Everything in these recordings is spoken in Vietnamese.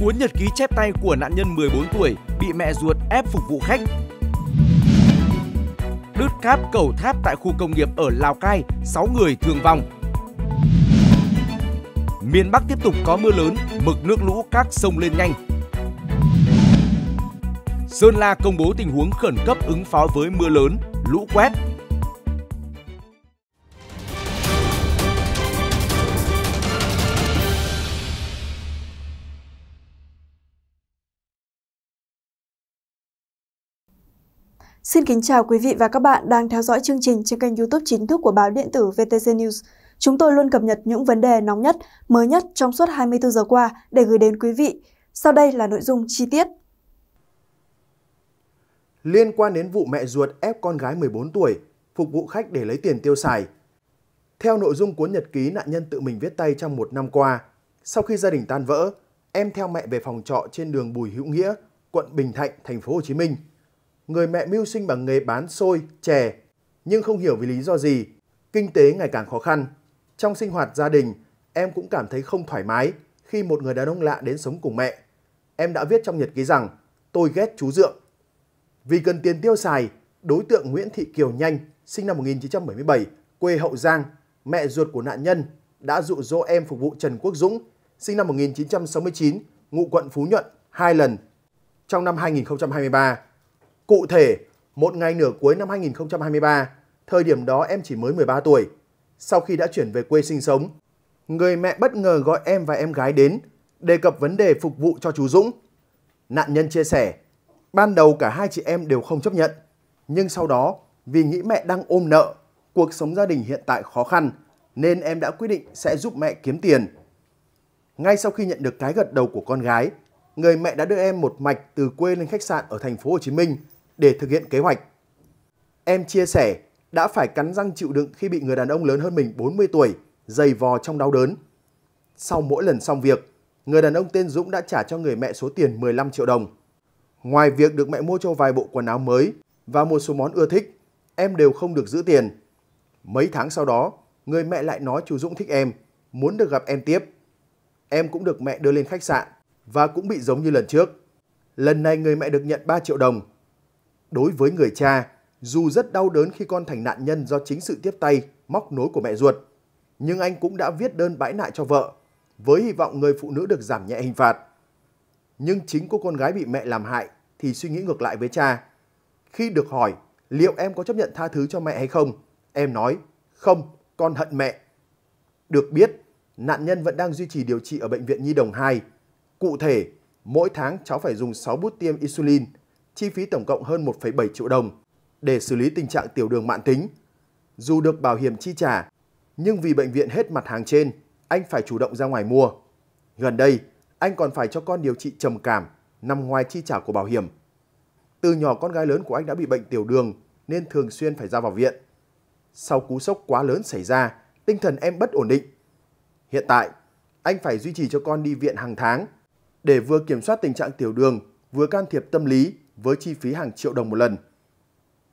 cuốn nhật ký chép tay của nạn nhân 14 tuổi bị mẹ ruột ép phục vụ khách. Đứt cáp cầu tháp tại khu công nghiệp ở Lào Cai, 6 người thương vong. Miền Bắc tiếp tục có mưa lớn, mực nước lũ các sông lên nhanh. Sơn La công bố tình huống khẩn cấp ứng phó với mưa lớn, lũ quét Xin kính chào quý vị và các bạn đang theo dõi chương trình trên kênh youtube chính thức của báo điện tử VTC News. Chúng tôi luôn cập nhật những vấn đề nóng nhất, mới nhất trong suốt 24 giờ qua để gửi đến quý vị. Sau đây là nội dung chi tiết. Liên quan đến vụ mẹ ruột ép con gái 14 tuổi, phục vụ khách để lấy tiền tiêu xài. Theo nội dung cuốn nhật ký nạn nhân tự mình viết tay trong một năm qua, sau khi gia đình tan vỡ, em theo mẹ về phòng trọ trên đường Bùi Hữu Nghĩa, quận Bình Thạnh, thành phố Hồ Chí Minh – người mẹ mưu sinh bằng nghề bán xôi, chè, nhưng không hiểu vì lý do gì, kinh tế ngày càng khó khăn. Trong sinh hoạt gia đình, em cũng cảm thấy không thoải mái khi một người đàn ông lạ đến sống cùng mẹ. Em đã viết trong nhật ký rằng tôi ghét chú Dượng. Vì cần tiền tiêu xài, đối tượng Nguyễn Thị Kiều Nhanh, sinh năm 1977, quê Hậu Giang, mẹ ruột của nạn nhân, đã dụ dỗ em phục vụ Trần Quốc Dũng, sinh năm 1969, ngụ quận Phú Nhuận, hai lần. Trong năm 2023, Cụ thể, một ngày nửa cuối năm 2023, thời điểm đó em chỉ mới 13 tuổi. Sau khi đã chuyển về quê sinh sống, người mẹ bất ngờ gọi em và em gái đến, đề cập vấn đề phục vụ cho chú Dũng. Nạn nhân chia sẻ, ban đầu cả hai chị em đều không chấp nhận, nhưng sau đó vì nghĩ mẹ đang ôm nợ, cuộc sống gia đình hiện tại khó khăn, nên em đã quyết định sẽ giúp mẹ kiếm tiền. Ngay sau khi nhận được cái gật đầu của con gái, người mẹ đã đưa em một mạch từ quê lên khách sạn ở thành phố Hồ Chí Minh để thực hiện kế hoạch. Em chia sẻ đã phải cắn răng chịu đựng khi bị người đàn ông lớn hơn mình 40 tuổi giày vò trong đau đớn. Sau mỗi lần xong việc, người đàn ông tên Dũng đã trả cho người mẹ số tiền 15 triệu đồng. Ngoài việc được mẹ mua cho vài bộ quần áo mới và một số món ưa thích, em đều không được giữ tiền. Mấy tháng sau đó, người mẹ lại nói chú Dũng thích em, muốn được gặp em tiếp. Em cũng được mẹ đưa lên khách sạn và cũng bị giống như lần trước. Lần này người mẹ được nhận 3 triệu đồng Đối với người cha, dù rất đau đớn khi con thành nạn nhân do chính sự tiếp tay, móc nối của mẹ ruột, nhưng anh cũng đã viết đơn bãi nại cho vợ, với hy vọng người phụ nữ được giảm nhẹ hình phạt. Nhưng chính cô con gái bị mẹ làm hại thì suy nghĩ ngược lại với cha. Khi được hỏi liệu em có chấp nhận tha thứ cho mẹ hay không, em nói không, con hận mẹ. Được biết, nạn nhân vẫn đang duy trì điều trị ở Bệnh viện Nhi Đồng 2. Cụ thể, mỗi tháng cháu phải dùng 6 bút tiêm insulin – chi phí tổng cộng hơn 1,7 triệu đồng để xử lý tình trạng tiểu đường mãn tính. Dù được bảo hiểm chi trả, nhưng vì bệnh viện hết mặt hàng trên, anh phải chủ động ra ngoài mua. Gần đây, anh còn phải cho con điều trị trầm cảm nằm ngoài chi trả của bảo hiểm. Từ nhỏ con gái lớn của anh đã bị bệnh tiểu đường nên thường xuyên phải ra vào viện. Sau cú sốc quá lớn xảy ra, tinh thần em bất ổn định. Hiện tại, anh phải duy trì cho con đi viện hàng tháng để vừa kiểm soát tình trạng tiểu đường, vừa can thiệp tâm lý với chi phí hàng triệu đồng một lần.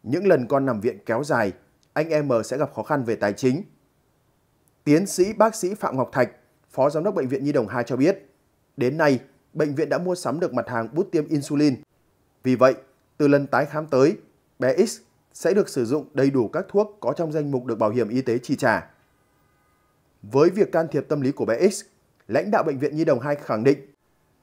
Những lần con nằm viện kéo dài, anh em sẽ gặp khó khăn về tài chính. Tiến sĩ bác sĩ Phạm Ngọc Thạch, Phó Giám đốc Bệnh viện Nhi Đồng 2 cho biết, đến nay, bệnh viện đã mua sắm được mặt hàng bút tiêm insulin. Vì vậy, từ lần tái khám tới, bé X sẽ được sử dụng đầy đủ các thuốc có trong danh mục được bảo hiểm y tế chi trả. Với việc can thiệp tâm lý của bé X, lãnh đạo Bệnh viện Nhi Đồng 2 khẳng định,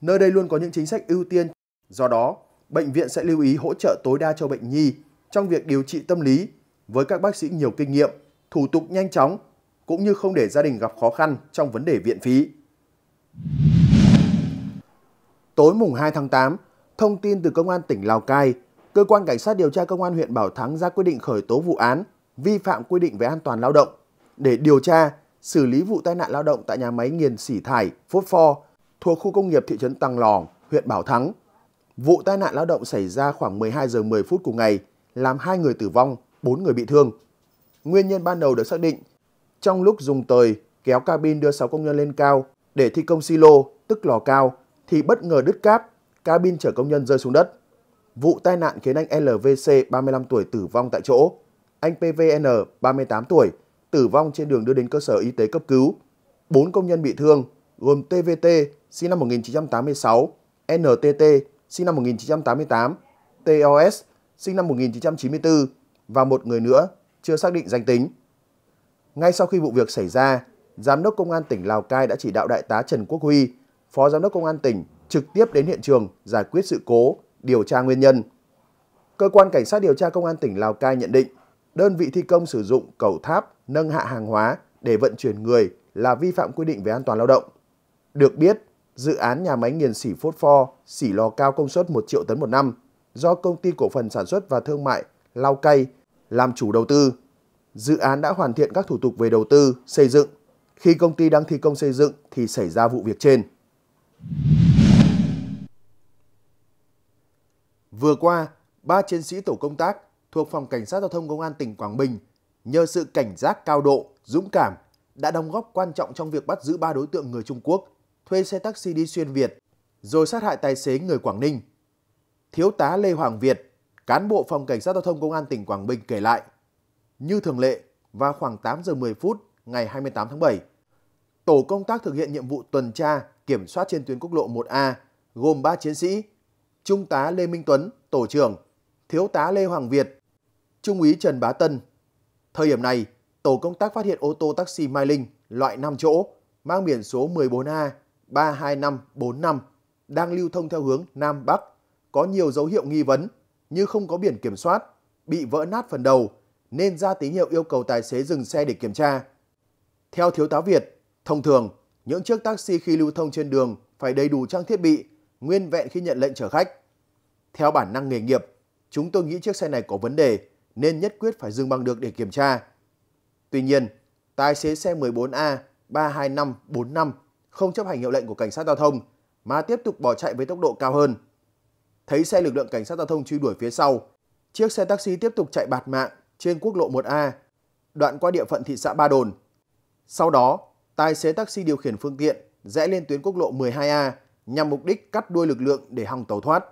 nơi đây luôn có những chính sách ưu tiên, do đó bệnh viện sẽ lưu ý hỗ trợ tối đa cho bệnh nhi trong việc điều trị tâm lý với các bác sĩ nhiều kinh nghiệm, thủ tục nhanh chóng cũng như không để gia đình gặp khó khăn trong vấn đề viện phí. Tối mùng 2 tháng 8, thông tin từ Công an tỉnh Lào Cai, Cơ quan Cảnh sát điều tra Công an huyện Bảo Thắng ra quyết định khởi tố vụ án vi phạm quy định về an toàn lao động để điều tra, xử lý vụ tai nạn lao động tại nhà máy nghiền xỉ thải Phốt Pho thuộc khu công nghiệp thị trấn Tăng Lòng, huyện Bảo Thắng Vụ tai nạn lao động xảy ra khoảng 12 giờ 10 phút cùng ngày, làm 2 người tử vong, 4 người bị thương. Nguyên nhân ban đầu được xác định trong lúc dùng tời kéo cabin đưa 6 công nhân lên cao để thi công silo, tức lò cao, thì bất ngờ đứt cáp, cabin chở công nhân rơi xuống đất. Vụ tai nạn khiến anh LVC 35 tuổi tử vong tại chỗ, anh PVN 38 tuổi tử vong trên đường đưa đến cơ sở y tế cấp cứu. 4 công nhân bị thương gồm TVT sinh năm 1986, NTT sinh năm 1988, TOS, sinh năm 1994 và một người nữa chưa xác định danh tính. Ngay sau khi vụ việc xảy ra, Giám đốc Công an tỉnh Lào Cai đã chỉ đạo Đại tá Trần Quốc Huy, Phó Giám đốc Công an tỉnh trực tiếp đến hiện trường giải quyết sự cố, điều tra nguyên nhân. Cơ quan Cảnh sát điều tra Công an tỉnh Lào Cai nhận định, đơn vị thi công sử dụng cầu tháp nâng hạ hàng hóa để vận chuyển người là vi phạm quy định về an toàn lao động. Được biết, dự án nhà máy nghiền xỉ phốt pho, xỉ lò cao công suất 1 triệu tấn một năm do Công ty Cổ phần Sản xuất và Thương mại Lao Cây làm chủ đầu tư. Dự án đã hoàn thiện các thủ tục về đầu tư, xây dựng. Khi công ty đang thi công xây dựng thì xảy ra vụ việc trên. Vừa qua, ba chiến sĩ tổ công tác thuộc Phòng Cảnh sát Giao thông Công an tỉnh Quảng Bình nhờ sự cảnh giác cao độ, dũng cảm đã đóng góp quan trọng trong việc bắt giữ ba đối tượng người Trung Quốc thuê xe taxi đi xuyên Việt, rồi sát hại tài xế người Quảng Ninh. Thiếu tá Lê Hoàng Việt, cán bộ phòng cảnh sát giao thông công an tỉnh Quảng Bình kể lại, như thường lệ, vào khoảng 8 giờ 10 phút ngày 28 tháng 7, tổ công tác thực hiện nhiệm vụ tuần tra kiểm soát trên tuyến quốc lộ 1A gồm 3 chiến sĩ, Trung tá Lê Minh Tuấn, tổ trưởng, Thiếu tá Lê Hoàng Việt, Trung úy Trần Bá Tân. Thời điểm này, tổ công tác phát hiện ô tô taxi Mai Linh loại 5 chỗ mang biển số 14A 32545 đang lưu thông theo hướng Nam Bắc, có nhiều dấu hiệu nghi vấn như không có biển kiểm soát, bị vỡ nát phần đầu nên ra tín hiệu yêu cầu tài xế dừng xe để kiểm tra. Theo Thiếu tá Việt, thông thường những chiếc taxi khi lưu thông trên đường phải đầy đủ trang thiết bị, nguyên vẹn khi nhận lệnh chở khách. Theo bản năng nghề nghiệp, chúng tôi nghĩ chiếc xe này có vấn đề nên nhất quyết phải dừng bằng được để kiểm tra. Tuy nhiên, tài xế xe 14A 32545 không chấp hành hiệu lệnh của cảnh sát giao thông mà tiếp tục bỏ chạy với tốc độ cao hơn. Thấy xe lực lượng cảnh sát giao thông truy đuổi phía sau, chiếc xe taxi tiếp tục chạy bạt mạng trên quốc lộ 1A, đoạn qua địa phận thị xã Ba Đồn. Sau đó, tài xế taxi điều khiển phương tiện rẽ lên tuyến quốc lộ 12A nhằm mục đích cắt đuôi lực lượng để hòng tàu thoát.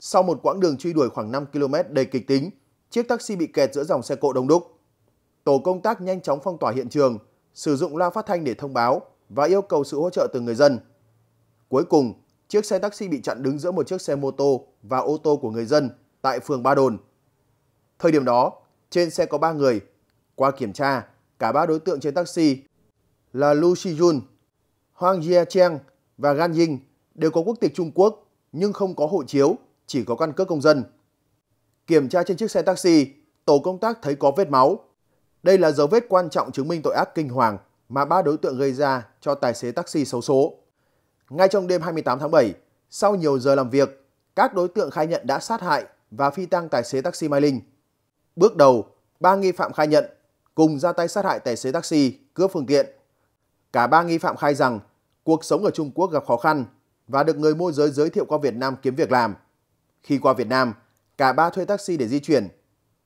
Sau một quãng đường truy đuổi khoảng 5 km đầy kịch tính, chiếc taxi bị kẹt giữa dòng xe cộ đông đúc. Tổ công tác nhanh chóng phong tỏa hiện trường, sử dụng loa phát thanh để thông báo và yêu cầu sự hỗ trợ từ người dân. Cuối cùng, chiếc xe taxi bị chặn đứng giữa một chiếc xe mô tô và ô tô của người dân tại phường Ba Đồn. Thời điểm đó, trên xe có 3 người. Qua kiểm tra, cả ba đối tượng trên taxi là Lu Shijun, Hoàng Jia Cheng và Gan Ying đều có quốc tịch Trung Quốc nhưng không có hộ chiếu, chỉ có căn cước công dân. Kiểm tra trên chiếc xe taxi, tổ công tác thấy có vết máu. Đây là dấu vết quan trọng chứng minh tội ác kinh hoàng mà ba đối tượng gây ra cho tài xế taxi xấu số. Ngay trong đêm 28 tháng 7, sau nhiều giờ làm việc, các đối tượng khai nhận đã sát hại và phi tang tài xế taxi Mai Linh. Bước đầu, ba nghi phạm khai nhận cùng ra tay sát hại tài xế taxi, cướp phương tiện. Cả ba nghi phạm khai rằng cuộc sống ở Trung Quốc gặp khó khăn và được người môi giới giới thiệu qua Việt Nam kiếm việc làm. Khi qua Việt Nam, cả ba thuê taxi để di chuyển.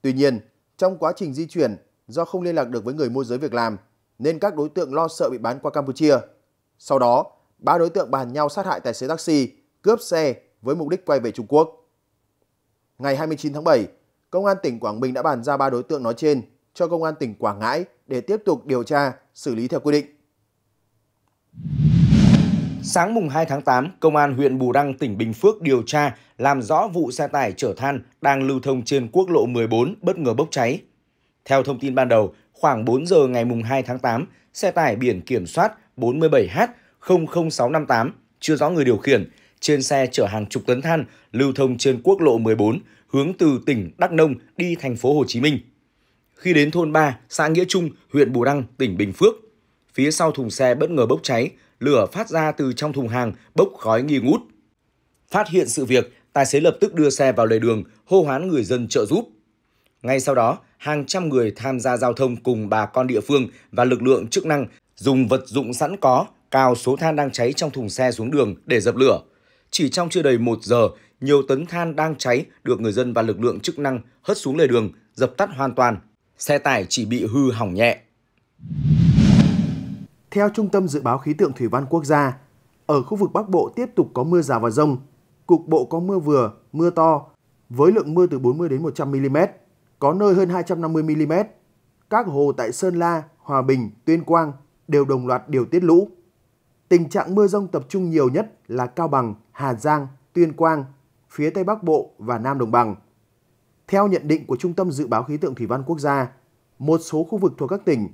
Tuy nhiên, trong quá trình di chuyển, do không liên lạc được với người môi giới việc làm nên các đối tượng lo sợ bị bán qua Campuchia. Sau đó, ba đối tượng bàn nhau sát hại tài xế taxi, cướp xe với mục đích quay về Trung Quốc. Ngày 29 tháng 7, Công an tỉnh Quảng Bình đã bàn ra ba đối tượng nói trên cho Công an tỉnh Quảng Ngãi để tiếp tục điều tra, xử lý theo quy định. Sáng mùng 2 tháng 8, Công an huyện Bù Đăng, tỉnh Bình Phước điều tra làm rõ vụ xe tải chở than đang lưu thông trên quốc lộ 14 bất ngờ bốc cháy. Theo thông tin ban đầu, khoảng 4 giờ ngày 2 tháng 8, xe tải biển kiểm soát 47H00658, chưa rõ người điều khiển, trên xe chở hàng chục tấn than lưu thông trên quốc lộ 14 hướng từ tỉnh Đắk Nông đi thành phố Hồ Chí Minh. Khi đến thôn 3, xã Nghĩa Trung, huyện Bù Đăng, tỉnh Bình Phước, phía sau thùng xe bất ngờ bốc cháy, lửa phát ra từ trong thùng hàng bốc khói nghi ngút. Phát hiện sự việc, tài xế lập tức đưa xe vào lề đường, hô hoán người dân trợ giúp. Ngay sau đó, hàng trăm người tham gia giao thông cùng bà con địa phương và lực lượng chức năng dùng vật dụng sẵn có cào số than đang cháy trong thùng xe xuống đường để dập lửa. Chỉ trong chưa đầy một giờ, nhiều tấn than đang cháy được người dân và lực lượng chức năng hất xuống lề đường, dập tắt hoàn toàn. Xe tải chỉ bị hư hỏng nhẹ. Theo Trung tâm Dự báo Khí tượng Thủy văn Quốc gia, ở khu vực Bắc Bộ tiếp tục có mưa rào và rông. Cục bộ có mưa vừa, mưa to, với lượng mưa từ 40 đến 100 mm có nơi hơn 250 mm. Các hồ tại Sơn La, Hòa Bình, Tuyên Quang đều đồng loạt điều tiết lũ. Tình trạng mưa rông tập trung nhiều nhất là Cao Bằng, Hà Giang, Tuyên Quang, phía Tây Bắc Bộ và Nam Đồng Bằng. Theo nhận định của Trung tâm Dự báo Khí tượng Thủy văn Quốc gia, một số khu vực thuộc các tỉnh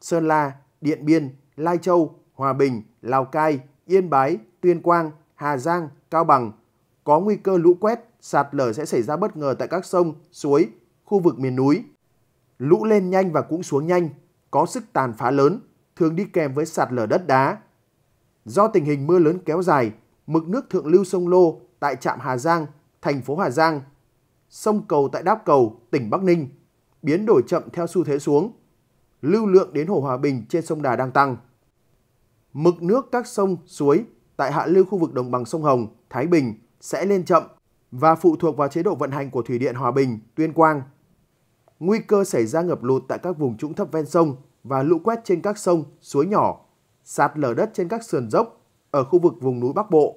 Sơn La, Điện Biên, Lai Châu, Hòa Bình, Lào Cai, Yên Bái, Tuyên Quang, Hà Giang, Cao Bằng có nguy cơ lũ quét, sạt lở sẽ xảy ra bất ngờ tại các sông, suối, khu vực miền núi. Lũ lên nhanh và cũng xuống nhanh, có sức tàn phá lớn, thường đi kèm với sạt lở đất đá. Do tình hình mưa lớn kéo dài, mực nước thượng lưu sông Lô tại trạm Hà Giang, thành phố Hà Giang, sông cầu tại Đáp Cầu, tỉnh Bắc Ninh biến đổi chậm theo xu thế xuống. Lưu lượng đến hồ Hòa Bình trên sông Đà đang tăng. Mực nước các sông, suối tại hạ lưu khu vực đồng bằng sông Hồng, Thái Bình sẽ lên chậm và phụ thuộc vào chế độ vận hành của thủy điện Hòa Bình, Tuyên Quang nguy cơ xảy ra ngập lụt tại các vùng trũng thấp ven sông và lũ quét trên các sông, suối nhỏ, sạt lở đất trên các sườn dốc ở khu vực vùng núi Bắc Bộ.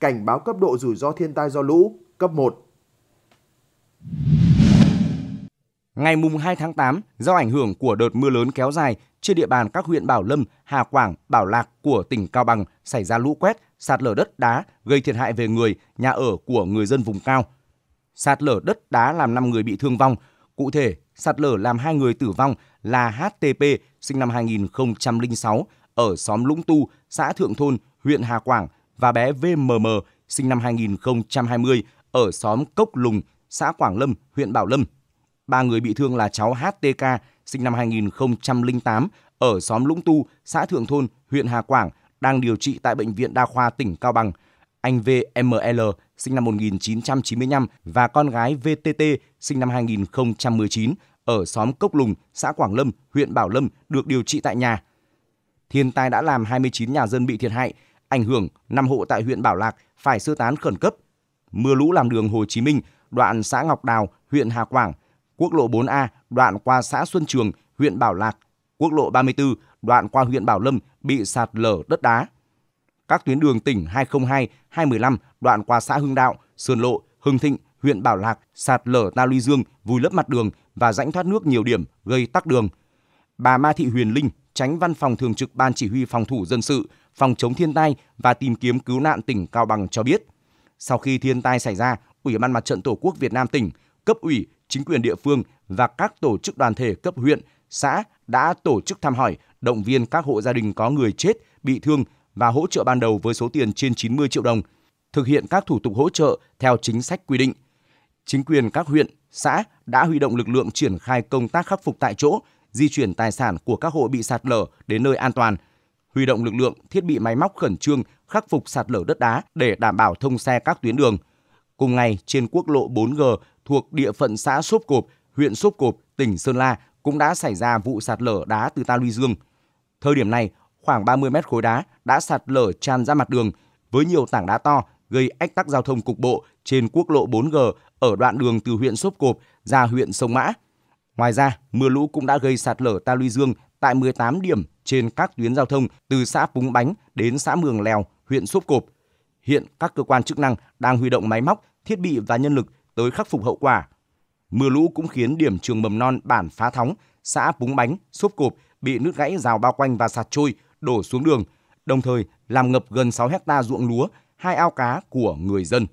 Cảnh báo cấp độ rủi ro thiên tai do lũ cấp 1. Ngày mùng 2 tháng 8, do ảnh hưởng của đợt mưa lớn kéo dài trên địa bàn các huyện Bảo Lâm, Hà Quảng, Bảo Lạc của tỉnh Cao Bằng xảy ra lũ quét, sạt lở đất đá gây thiệt hại về người, nhà ở của người dân vùng cao. Sạt lở đất đá làm 5 người bị thương vong, Cụ thể, sạt lở làm hai người tử vong là HTP sinh năm 2006 ở xóm Lũng Tu, xã Thượng Thôn, huyện Hà Quảng và bé VMM sinh năm 2020 ở xóm Cốc Lùng, xã Quảng Lâm, huyện Bảo Lâm. Ba người bị thương là cháu HTK sinh năm 2008 ở xóm Lũng Tu, xã Thượng Thôn, huyện Hà Quảng đang điều trị tại bệnh viện đa khoa tỉnh Cao Bằng. Anh VML sinh năm 1995 và con gái VTT sinh năm 2019 ở xóm Cốc Lùng, xã Quảng Lâm, huyện Bảo Lâm được điều trị tại nhà. Thiên tai đã làm 29 nhà dân bị thiệt hại, ảnh hưởng 5 hộ tại huyện Bảo Lạc phải sơ tán khẩn cấp. Mưa lũ làm đường Hồ Chí Minh, đoạn xã Ngọc Đào, huyện Hà Quảng, quốc lộ 4A đoạn qua xã Xuân Trường, huyện Bảo Lạc, quốc lộ 34 đoạn qua huyện Bảo Lâm bị sạt lở đất đá các tuyến đường tỉnh 202, 215 đoạn qua xã Hưng Đạo, Sườn Lộ, Hưng Thịnh, huyện Bảo Lạc sạt lở ta luy dương, vùi lấp mặt đường và rãnh thoát nước nhiều điểm gây tắc đường. Bà Ma Thị Huyền Linh, tránh văn phòng thường trực Ban Chỉ huy Phòng thủ dân sự, Phòng chống thiên tai và tìm kiếm cứu nạn tỉnh Cao Bằng cho biết, sau khi thiên tai xảy ra, Ủy ban Mặt trận Tổ quốc Việt Nam tỉnh, cấp ủy, chính quyền địa phương và các tổ chức đoàn thể cấp huyện, xã đã tổ chức thăm hỏi, động viên các hộ gia đình có người chết, bị thương và hỗ trợ ban đầu với số tiền trên 90 triệu đồng, thực hiện các thủ tục hỗ trợ theo chính sách quy định. Chính quyền các huyện, xã đã huy động lực lượng triển khai công tác khắc phục tại chỗ, di chuyển tài sản của các hộ bị sạt lở đến nơi an toàn, huy động lực lượng, thiết bị máy móc khẩn trương khắc phục sạt lở đất đá để đảm bảo thông xe các tuyến đường. Cùng ngày, trên quốc lộ 4G thuộc địa phận xã Sốp Cộp, huyện Sốp Cộp, tỉnh Sơn La cũng đã xảy ra vụ sạt lở đá từ ta luy dương. Thời điểm này, khoảng 30 mét khối đá đã sạt lở tràn ra mặt đường với nhiều tảng đá to gây ách tắc giao thông cục bộ trên quốc lộ 4G ở đoạn đường từ huyện Sốp Cộp ra huyện Sông Mã. Ngoài ra, mưa lũ cũng đã gây sạt lở ta luy dương tại 18 điểm trên các tuyến giao thông từ xã Púng Bánh đến xã Mường Lèo, huyện Sốp Cộp. Hiện các cơ quan chức năng đang huy động máy móc, thiết bị và nhân lực tới khắc phục hậu quả. Mưa lũ cũng khiến điểm trường mầm non bản Phá Thóng, xã Búng Bánh, Sốp Cộp bị nứt gãy rào bao quanh và sạt trôi, đổ xuống đường, đồng thời làm ngập gần 6 hecta ruộng lúa, hai ao cá của người dân.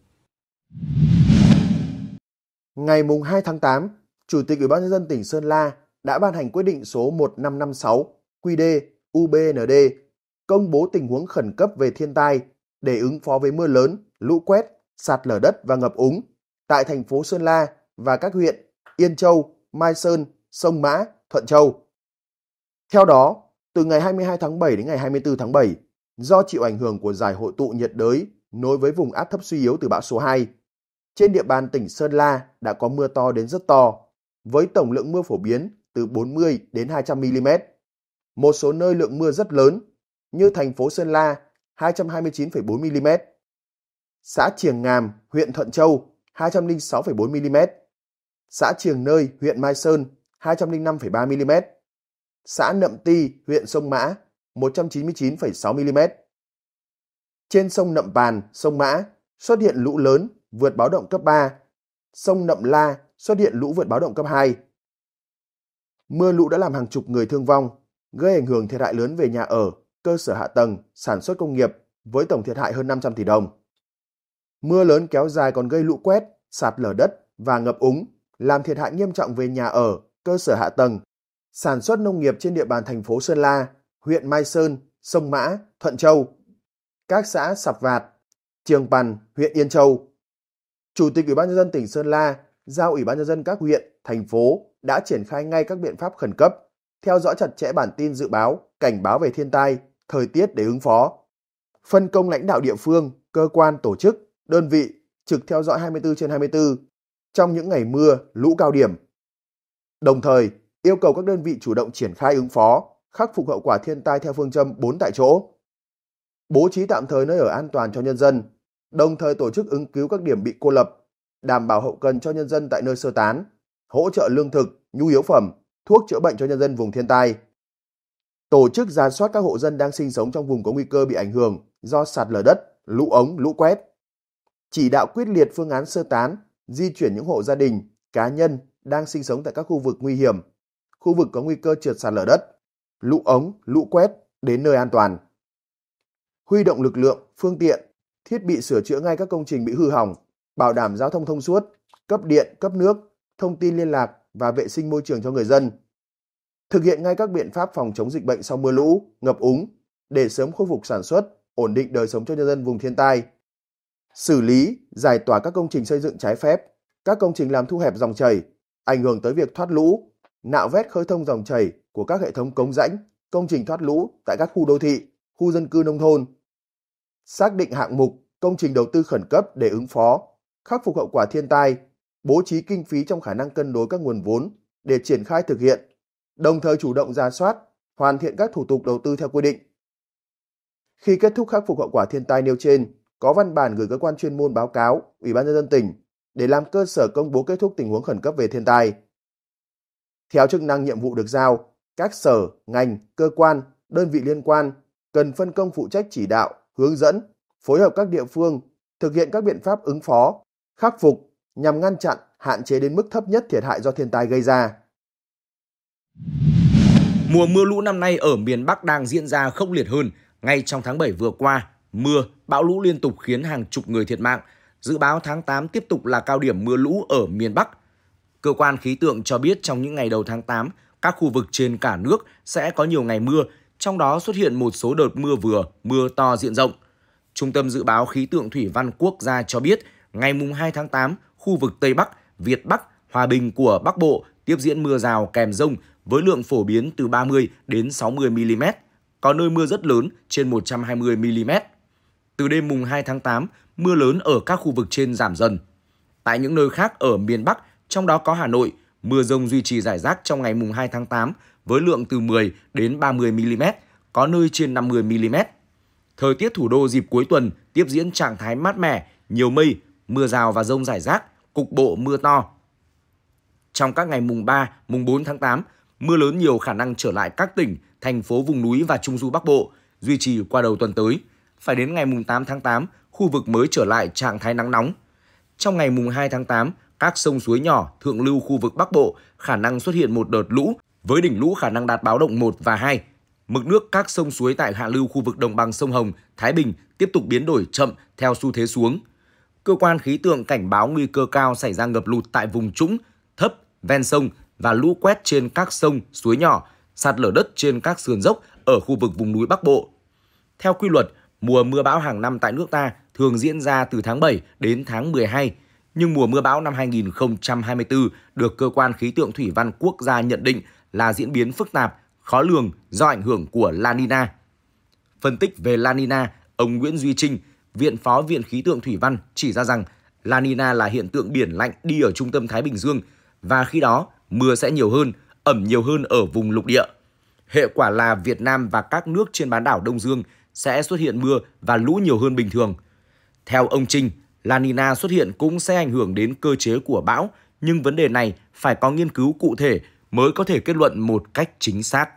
Ngày 2 tháng 8, Chủ tịch Ủy ban nhân dân tỉnh Sơn La đã ban hành quyết định số 1556 QD UBND công bố tình huống khẩn cấp về thiên tai để ứng phó với mưa lớn, lũ quét, sạt lở đất và ngập úng tại thành phố Sơn La và các huyện Yên Châu, Mai Sơn, Sông Mã, Thuận Châu. Theo đó, từ ngày 22 tháng 7 đến ngày 24 tháng 7 do chịu ảnh hưởng của giải hội tụ nhiệt đới nối với vùng áp thấp suy yếu từ bão số 2. Trên địa bàn tỉnh Sơn La đã có mưa to đến rất to, với tổng lượng mưa phổ biến từ 40 đến 200 mm. Một số nơi lượng mưa rất lớn, như thành phố Sơn La 229,4 mm, xã Triềng Ngàm, huyện Thuận Châu 206,4 mm, xã Triềng Nơi, huyện Mai Sơn 205,3 mm xã Nậm Ti, huyện Sông Mã 199,6mm. Trên sông Nậm Bàn, sông Mã xuất hiện lũ lớn vượt báo động cấp 3, sông Nậm La xuất hiện lũ vượt báo động cấp 2. Mưa lũ đã làm hàng chục người thương vong, gây ảnh hưởng thiệt hại lớn về nhà ở, cơ sở hạ tầng, sản xuất công nghiệp với tổng thiệt hại hơn 500 tỷ đồng. Mưa lớn kéo dài còn gây lũ quét, sạt lở đất và ngập úng, làm thiệt hại nghiêm trọng về nhà ở, cơ sở hạ tầng, sản xuất nông nghiệp trên địa bàn thành phố Sơn La, huyện Mai Sơn, Sông Mã, Thuận Châu, các xã Sạp Vạt, Trường Pằn, huyện Yên Châu. Chủ tịch Ủy ban nhân dân tỉnh Sơn La giao Ủy ban nhân dân các huyện, thành phố đã triển khai ngay các biện pháp khẩn cấp, theo dõi chặt chẽ bản tin dự báo, cảnh báo về thiên tai, thời tiết để ứng phó. Phân công lãnh đạo địa phương, cơ quan tổ chức, đơn vị trực theo dõi 24 trên 24 trong những ngày mưa, lũ cao điểm. Đồng thời, yêu cầu các đơn vị chủ động triển khai ứng phó, khắc phục hậu quả thiên tai theo phương châm 4 tại chỗ. Bố trí tạm thời nơi ở an toàn cho nhân dân, đồng thời tổ chức ứng cứu các điểm bị cô lập, đảm bảo hậu cần cho nhân dân tại nơi sơ tán, hỗ trợ lương thực, nhu yếu phẩm, thuốc chữa bệnh cho nhân dân vùng thiên tai. Tổ chức ra soát các hộ dân đang sinh sống trong vùng có nguy cơ bị ảnh hưởng do sạt lở đất, lũ ống, lũ quét. Chỉ đạo quyết liệt phương án sơ tán, di chuyển những hộ gia đình, cá nhân đang sinh sống tại các khu vực nguy hiểm khu vực có nguy cơ trượt sạt lở đất, lũ ống, lũ quét đến nơi an toàn. Huy động lực lượng, phương tiện, thiết bị sửa chữa ngay các công trình bị hư hỏng, bảo đảm giao thông thông suốt, cấp điện, cấp nước, thông tin liên lạc và vệ sinh môi trường cho người dân. Thực hiện ngay các biện pháp phòng chống dịch bệnh sau mưa lũ, ngập úng để sớm khôi phục sản xuất, ổn định đời sống cho nhân dân vùng thiên tai. Xử lý, giải tỏa các công trình xây dựng trái phép, các công trình làm thu hẹp dòng chảy, ảnh hưởng tới việc thoát lũ, nạo vét khơi thông dòng chảy của các hệ thống cống rãnh, công trình thoát lũ tại các khu đô thị, khu dân cư nông thôn. Xác định hạng mục công trình đầu tư khẩn cấp để ứng phó, khắc phục hậu quả thiên tai, bố trí kinh phí trong khả năng cân đối các nguồn vốn để triển khai thực hiện, đồng thời chủ động ra soát, hoàn thiện các thủ tục đầu tư theo quy định. Khi kết thúc khắc phục hậu quả thiên tai nêu trên, có văn bản gửi cơ quan chuyên môn báo cáo Ủy ban nhân dân tỉnh để làm cơ sở công bố kết thúc tình huống khẩn cấp về thiên tai. Theo chức năng nhiệm vụ được giao, các sở, ngành, cơ quan, đơn vị liên quan cần phân công phụ trách chỉ đạo, hướng dẫn, phối hợp các địa phương thực hiện các biện pháp ứng phó, khắc phục nhằm ngăn chặn, hạn chế đến mức thấp nhất thiệt hại do thiên tai gây ra. Mùa mưa lũ năm nay ở miền Bắc đang diễn ra khốc liệt hơn. Ngay trong tháng 7 vừa qua, mưa, bão lũ liên tục khiến hàng chục người thiệt mạng. Dự báo tháng 8 tiếp tục là cao điểm mưa lũ ở miền Bắc. Cơ quan khí tượng cho biết trong những ngày đầu tháng 8, các khu vực trên cả nước sẽ có nhiều ngày mưa, trong đó xuất hiện một số đợt mưa vừa, mưa to diện rộng. Trung tâm Dự báo Khí tượng Thủy văn Quốc gia cho biết, ngày 2 tháng 8, khu vực Tây Bắc, Việt Bắc, Hòa Bình của Bắc Bộ tiếp diễn mưa rào kèm rông với lượng phổ biến từ 30 đến 60 mm, có nơi mưa rất lớn trên 120 mm. Từ đêm mùng 2 tháng 8, mưa lớn ở các khu vực trên giảm dần. Tại những nơi khác ở miền Bắc trong đó có Hà Nội, mưa rông duy trì rải rác trong ngày mùng 2 tháng 8 với lượng từ 10 đến 30 mm, có nơi trên 50 mm. Thời tiết thủ đô dịp cuối tuần tiếp diễn trạng thái mát mẻ, nhiều mây, mưa rào và rông rải rác, cục bộ mưa to. Trong các ngày mùng 3, mùng 4 tháng 8, mưa lớn nhiều khả năng trở lại các tỉnh, thành phố vùng núi và trung du Bắc Bộ, duy trì qua đầu tuần tới. Phải đến ngày mùng 8 tháng 8, khu vực mới trở lại trạng thái nắng nóng. Trong ngày mùng 2 tháng 8, các sông suối nhỏ, thượng lưu khu vực Bắc Bộ khả năng xuất hiện một đợt lũ với đỉnh lũ khả năng đạt báo động 1 và 2. Mực nước các sông suối tại hạ lưu khu vực đồng bằng sông Hồng, Thái Bình tiếp tục biến đổi chậm theo xu thế xuống. Cơ quan khí tượng cảnh báo nguy cơ cao xảy ra ngập lụt tại vùng trũng, thấp, ven sông và lũ quét trên các sông, suối nhỏ, sạt lở đất trên các sườn dốc ở khu vực vùng núi Bắc Bộ. Theo quy luật, mùa mưa bão hàng năm tại nước ta thường diễn ra từ tháng 7 đến tháng 12, nhưng mùa mưa bão năm 2024 được Cơ quan Khí tượng Thủy văn Quốc gia nhận định là diễn biến phức tạp, khó lường do ảnh hưởng của La Nina. Phân tích về La Nina, ông Nguyễn Duy Trinh, Viện Phó Viện Khí tượng Thủy văn chỉ ra rằng La Nina là hiện tượng biển lạnh đi ở trung tâm Thái Bình Dương và khi đó mưa sẽ nhiều hơn, ẩm nhiều hơn ở vùng lục địa. Hệ quả là Việt Nam và các nước trên bán đảo Đông Dương sẽ xuất hiện mưa và lũ nhiều hơn bình thường. Theo ông Trinh, La Nina xuất hiện cũng sẽ ảnh hưởng đến cơ chế của bão, nhưng vấn đề này phải có nghiên cứu cụ thể mới có thể kết luận một cách chính xác.